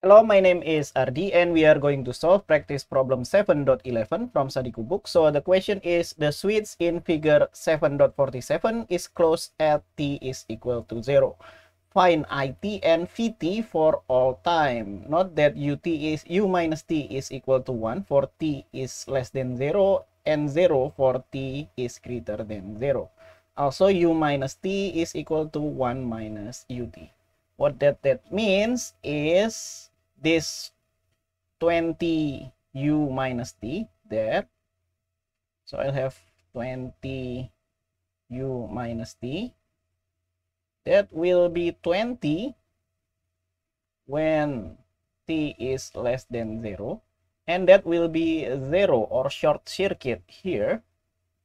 Hello, my name is Ardi and we are going to solve practice problem 7.11 from Sadiku book. So the question is the switch in figure 7.47 is closed at t is equal to 0. Find it and vt for all time. Note that ut is u minus t is equal to 1 for t is less than 0 and 0 for t is greater than 0. Also u minus t is equal to 1 minus ut. What that, that means is this 20 u minus t there. So I'll have 20 u minus t. That will be 20 when t is less than 0. And that will be 0 or short circuit here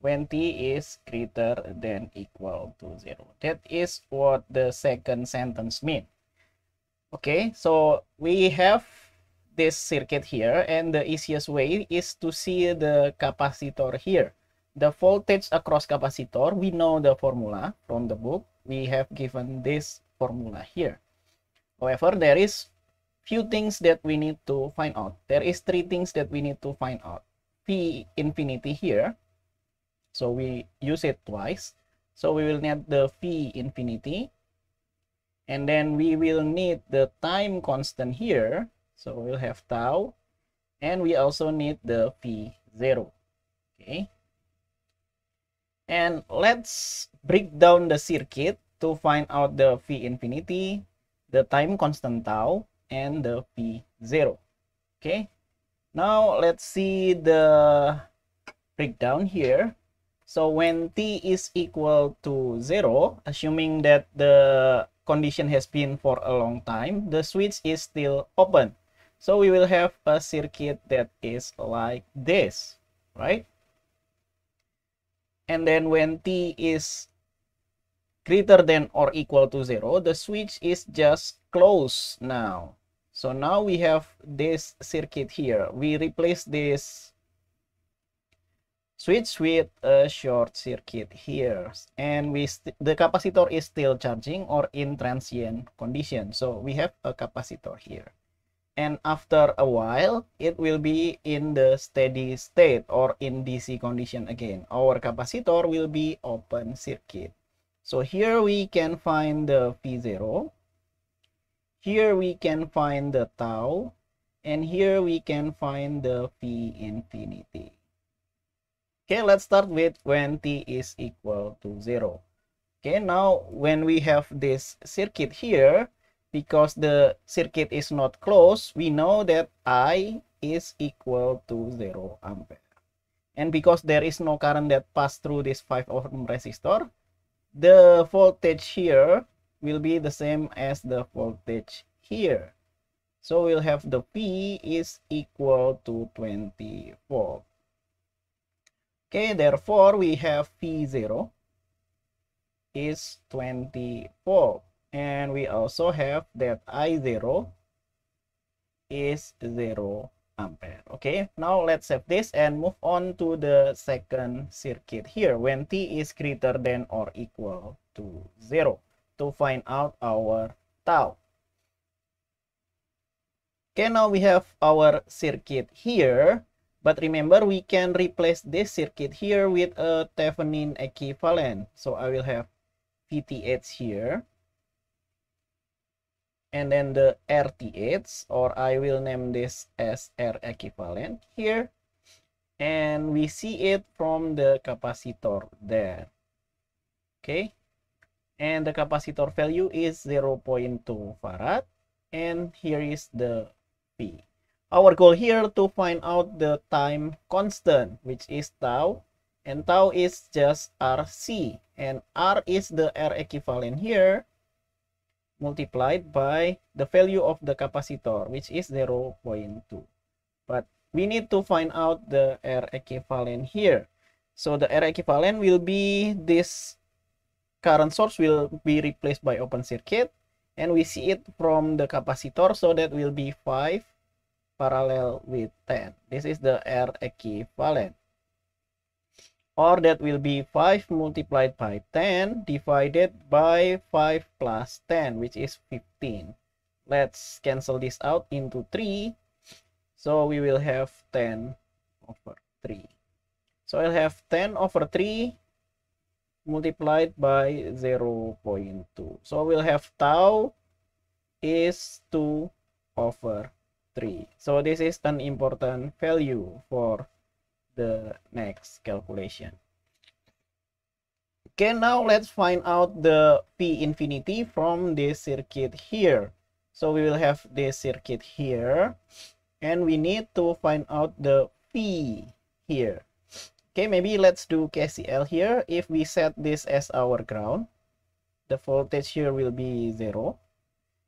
when t is greater than equal to 0. That is what the second sentence means. Okay, so we have this circuit here and the easiest way is to see the capacitor here. The voltage across capacitor, we know the formula from the book. We have given this formula here. However, there is few things that we need to find out. There is three things that we need to find out. V infinity here. So we use it twice. So we will need the V infinity and then we will need the time constant here so we'll have tau and we also need the v0 okay and let's break down the circuit to find out the v infinity the time constant tau and the v0 okay now let's see the breakdown here so when t is equal to 0 assuming that the condition has been for a long time, the switch is still open. So we will have a circuit that is like this, right? And then when t is greater than or equal to 0, the switch is just closed now. So now we have this circuit here. We replace this switch with a short circuit here and we the capacitor is still charging or in transient condition so we have a capacitor here and after a while it will be in the steady state or in DC condition again our capacitor will be open circuit so here we can find the V0 here we can find the tau and here we can find the V infinity Okay, let's start with when t is equal to 0. Okay, now when we have this circuit here, because the circuit is not closed, we know that I is equal to 0 ampere. And because there is no current that pass through this 5 ohm resistor, the voltage here will be the same as the voltage here. So we'll have the P is equal to 20 volt. Okay, therefore we have P0 is 24 and we also have that I0 is 0 ampere. Okay, now let's save this and move on to the second circuit here when T is greater than or equal to 0 to find out our tau. Okay, now we have our circuit here but remember, we can replace this circuit here with a Thevenin equivalent. So I will have VTH here. And then the RTH, or I will name this as R equivalent here. And we see it from the capacitor there. Okay. And the capacitor value is 0.2 farad. And here is the P. Our goal here to find out the time constant, which is tau, and tau is just RC, and R is the R equivalent here, multiplied by the value of the capacitor, which is 0.2. But we need to find out the R equivalent here. So the R equivalent will be this current source will be replaced by open circuit, and we see it from the capacitor, so that will be 5 parallel with 10. This is the R equivalent. Or that will be 5 multiplied by 10 divided by 5 plus 10, which is 15. Let's cancel this out into 3. So we will have 10 over 3. So I'll have 10 over 3 multiplied by 0 0.2. So we'll have tau is 2 over 3 so this is an important value for the next calculation okay now let's find out the p infinity from this circuit here so we will have this circuit here and we need to find out the p here okay maybe let's do kcl here if we set this as our ground the voltage here will be zero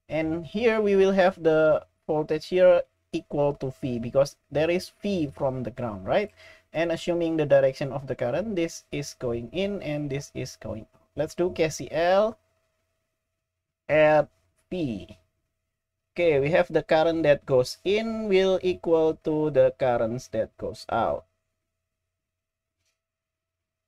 and here we will have the voltage here equal to V because there is V from the ground, right? And assuming the direction of the current, this is going in and this is going out. Let's do KCL at V. Okay, we have the current that goes in will equal to the currents that goes out.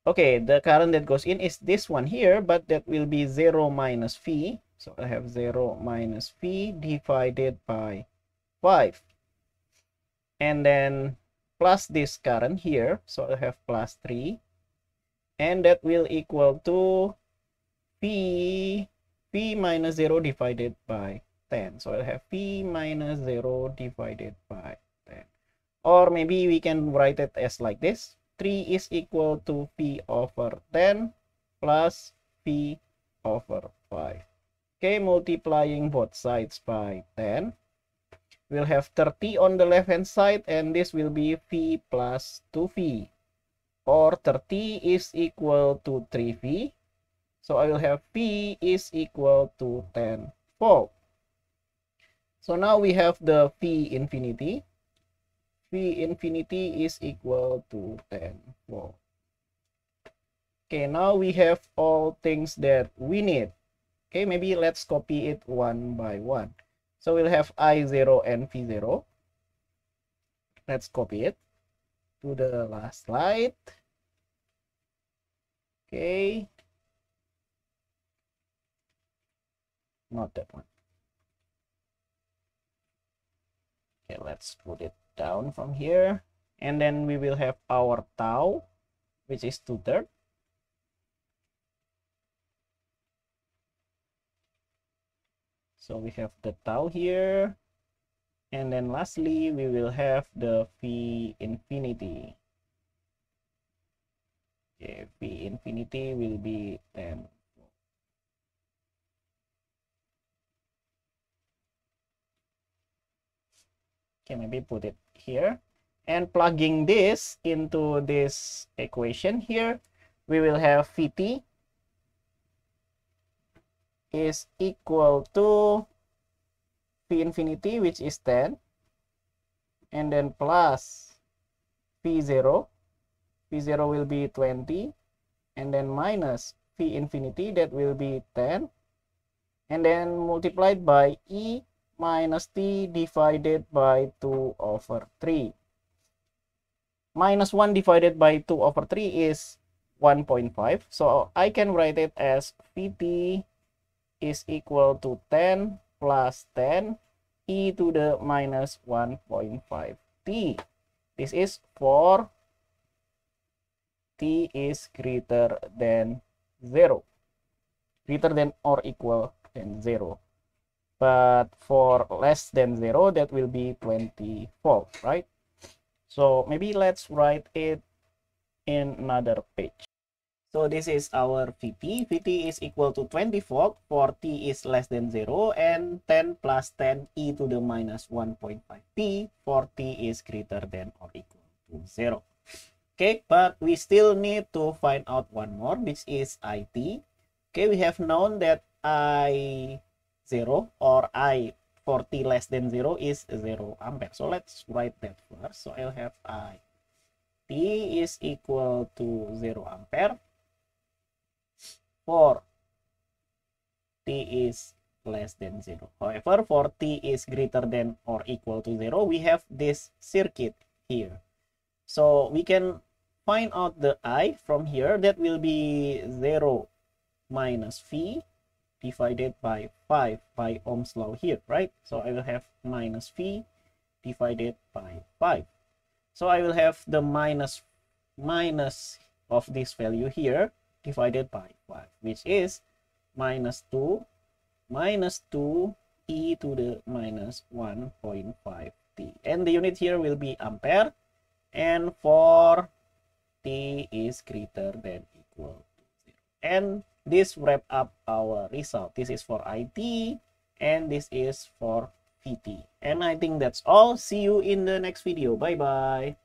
Okay, the current that goes in is this one here, but that will be 0 minus V so I have 0 minus p divided by 5. And then plus this current here. So I have plus 3. And that will equal to p, p minus 0 divided by 10. So I have p minus 0 divided by 10. Or maybe we can write it as like this. 3 is equal to p over 10 plus p over 5. Okay, multiplying both sides by 10. We'll have 30 on the left-hand side, and this will be V plus 2V. Or 30 is equal to 3V. So I will have V is equal to 10 volt. So now we have the V infinity. V infinity is equal to 10 volt. Okay, now we have all things that we need. Okay, maybe let's copy it one by one. So we'll have I0 and V0. Let's copy it to the last slide. Okay. Not that one. Okay, let's put it down from here. And then we will have our tau, which is two-thirds. so we have the tau here and then lastly we will have the v infinity okay, v infinity will be 10 okay maybe put it here and plugging this into this equation here we will have vt is equal to v infinity which is 10 and then plus v0 v0 will be 20 and then minus v infinity that will be 10 and then multiplied by e minus t divided by 2 over 3 minus 1 divided by 2 over 3 is 1.5 so I can write it as vt is equal to 10 plus 10 e to the minus 1.5t. This is for t is greater than 0. Greater than or equal than 0. But for less than 0, that will be 24, right? So maybe let's write it in another page. So this is our Vp. Vt is equal to 20 volt, for t is less than 0, and 10 plus 10 e to the minus 1.5t for t is greater than or equal to 0. Okay, but we still need to find out one more, which is it. Okay, we have known that i 0 or i for t less than 0 is 0 ampere. So let's write that first. So I'll have i t is equal to 0 ampere for t is less than 0. However, for t is greater than or equal to 0, we have this circuit here. So we can find out the i from here. That will be 0 minus v divided by 5 by Ohm's law here, right? So I will have minus v divided by 5. So I will have the minus minus of this value here divided by which is minus 2 minus 2 e to the minus 1.5t. And the unit here will be ampere. And for t is greater than equal to 0. And this wrap up our result. This is for IT and this is for VT. And I think that's all. See you in the next video. Bye-bye.